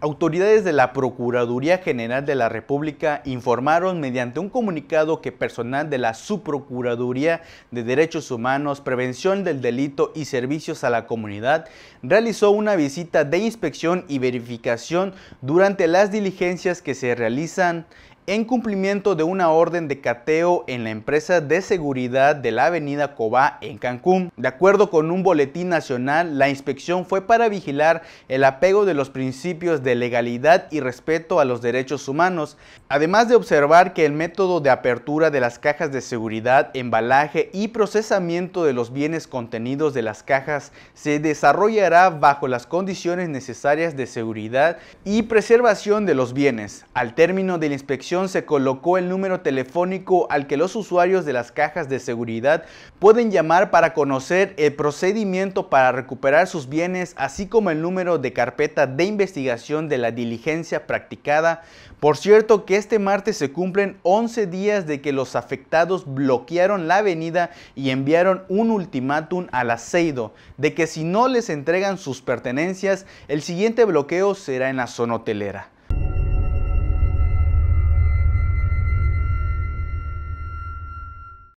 Autoridades de la Procuraduría General de la República informaron mediante un comunicado que personal de la Subprocuraduría de Derechos Humanos, Prevención del Delito y Servicios a la Comunidad realizó una visita de inspección y verificación durante las diligencias que se realizan en cumplimiento de una orden de cateo en la empresa de seguridad de la avenida Cobá en Cancún. De acuerdo con un boletín nacional, la inspección fue para vigilar el apego de los principios de legalidad y respeto a los derechos humanos, además de observar que el método de apertura de las cajas de seguridad, embalaje y procesamiento de los bienes contenidos de las cajas se desarrollará bajo las condiciones necesarias de seguridad y preservación de los bienes. Al término de la inspección, se colocó el número telefónico al que los usuarios de las cajas de seguridad pueden llamar para conocer el procedimiento para recuperar sus bienes, así como el número de carpeta de investigación de la diligencia practicada. Por cierto que este martes se cumplen 11 días de que los afectados bloquearon la avenida y enviaron un ultimátum al aceido de que si no les entregan sus pertenencias, el siguiente bloqueo será en la zona hotelera.